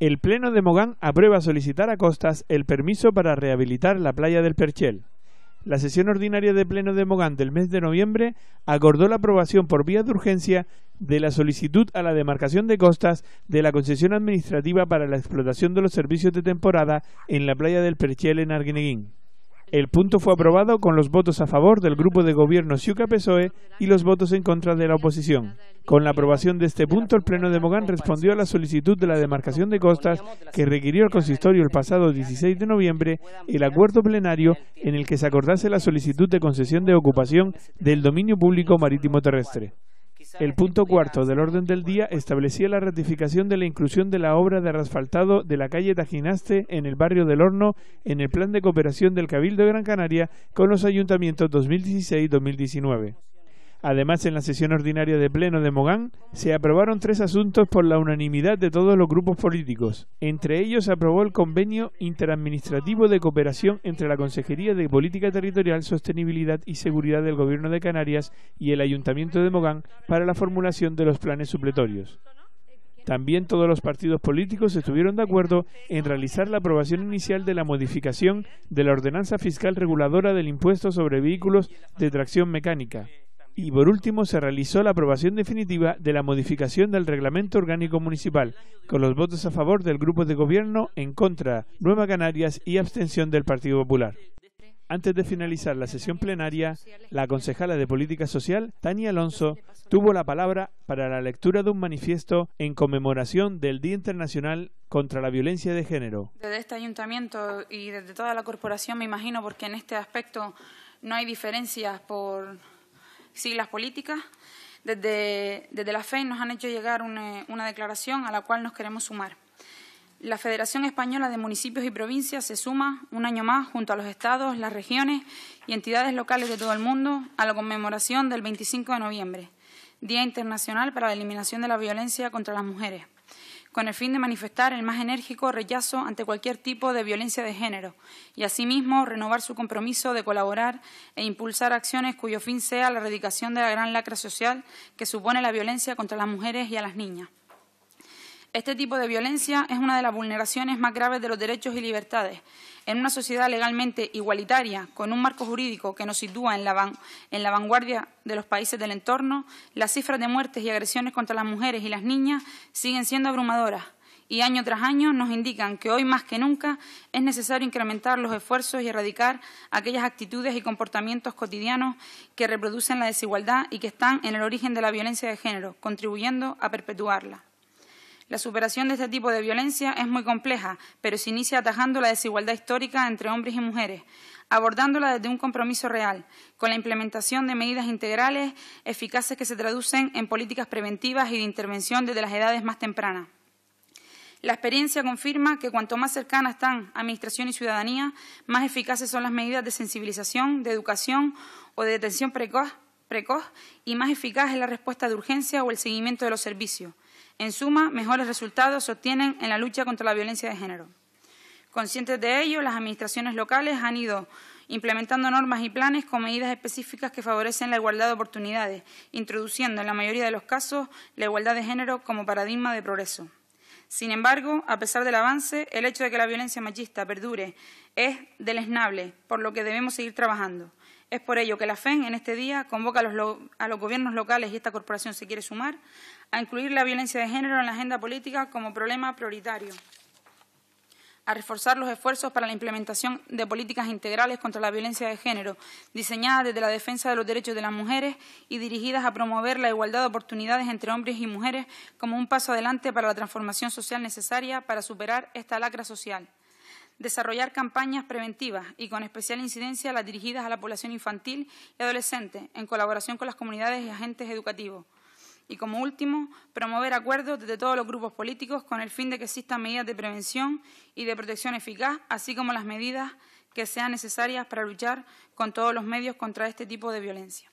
El Pleno de Mogán aprueba solicitar a Costas el permiso para rehabilitar la playa del Perchel. La sesión ordinaria de Pleno de Mogán del mes de noviembre acordó la aprobación por vía de urgencia de la solicitud a la demarcación de costas de la concesión administrativa para la explotación de los servicios de temporada en la playa del Perchel en Arguineguín. El punto fue aprobado con los votos a favor del grupo de gobierno Siuca-PSOE y los votos en contra de la oposición. Con la aprobación de este punto, el Pleno de Mogán respondió a la solicitud de la demarcación de costas que requirió el consistorio el pasado 16 de noviembre el acuerdo plenario en el que se acordase la solicitud de concesión de ocupación del dominio público marítimo terrestre. El punto cuarto del orden del día establecía la ratificación de la inclusión de la obra de asfaltado de la calle Tajinaste en el barrio del Horno en el Plan de Cooperación del Cabildo de Gran Canaria con los ayuntamientos 2016-2019. Además, en la sesión ordinaria de pleno de Mogán se aprobaron tres asuntos por la unanimidad de todos los grupos políticos. Entre ellos se aprobó el convenio interadministrativo de cooperación entre la Consejería de Política Territorial, Sostenibilidad y Seguridad del Gobierno de Canarias y el Ayuntamiento de Mogán para la formulación de los planes supletorios. También todos los partidos políticos estuvieron de acuerdo en realizar la aprobación inicial de la modificación de la ordenanza fiscal reguladora del impuesto sobre vehículos de tracción mecánica. Y por último, se realizó la aprobación definitiva de la modificación del Reglamento Orgánico Municipal, con los votos a favor del Grupo de Gobierno, en contra, Nueva Canarias y abstención del Partido Popular. Antes de finalizar la sesión plenaria, la concejala de Política Social, Tania Alonso, tuvo la palabra para la lectura de un manifiesto en conmemoración del Día Internacional contra la Violencia de Género. Desde este ayuntamiento y desde toda la corporación, me imagino, porque en este aspecto no hay diferencias por Sí, las políticas. Desde, la FEI nos han hecho llegar una, una declaración a la cual nos queremos sumar. La Federación Española de Municipios y Provincias se suma un año más junto a los estados, las regiones y entidades locales de todo el mundo a la conmemoración del 25 de noviembre, Día Internacional para la Eliminación de la Violencia contra las Mujeres con el fin de manifestar el más enérgico rechazo ante cualquier tipo de violencia de género y, asimismo, renovar su compromiso de colaborar e impulsar acciones cuyo fin sea la erradicación de la gran lacra social que supone la violencia contra las mujeres y a las niñas. Este tipo de violencia es una de las vulneraciones más graves de los derechos y libertades, en una sociedad legalmente igualitaria, con un marco jurídico que nos sitúa en la, vanguardia de los países del entorno, las cifras de muertes y agresiones contra las mujeres y las niñas siguen siendo abrumadoras y año tras año nos indican que hoy más que nunca es necesario incrementar los esfuerzos y erradicar aquellas actitudes y comportamientos cotidianos que reproducen la desigualdad y que están en el origen de la violencia de género, contribuyendo a perpetuarla. La superación de este tipo de violencia es muy compleja, pero se inicia atajando la desigualdad histórica entre hombres y mujeres, abordándola desde un compromiso real, con la implementación de medidas integrales eficaces que se traducen en políticas preventivas y de intervención desde las edades más tempranas. La experiencia confirma que cuanto más cercanas están Administración y ciudadanía, más eficaces son las medidas de sensibilización, de educación o de detención precoz precoz y más eficaz es la respuesta de urgencia o el seguimiento de los servicios. En suma, mejores resultados se obtienen en la lucha contra la violencia de género. Conscientes de ello, las administraciones locales han ido implementando normas y planes con medidas específicas que favorecen la igualdad de oportunidades, introduciendo en la mayoría de los casos la igualdad de género como paradigma de progreso. Sin embargo, a pesar del avance, el hecho de que la violencia machista perdure es deleznable, por lo que debemos seguir trabajando. Es por ello que la FEN en este día convoca a los, a los, gobiernos locales y esta corporación se quiere sumar a incluir la violencia de género en la agenda política como problema prioritario, a reforzar los esfuerzos para la implementación de políticas integrales contra la violencia de género, diseñadas desde la defensa de los derechos de las mujeres y dirigidas a promover la igualdad de oportunidades entre hombres y mujeres como un paso adelante para la transformación social necesaria para superar esta lacra social desarrollar campañas preventivas y con especial incidencia las dirigidas a la población infantil y adolescente, en colaboración con las comunidades y agentes educativos. Y como último, promover acuerdos desde todos los grupos políticos con el fin de que existan medidas de prevención y de protección eficaz, así como las medidas que sean necesarias para luchar con todos los medios contra este tipo de violencia.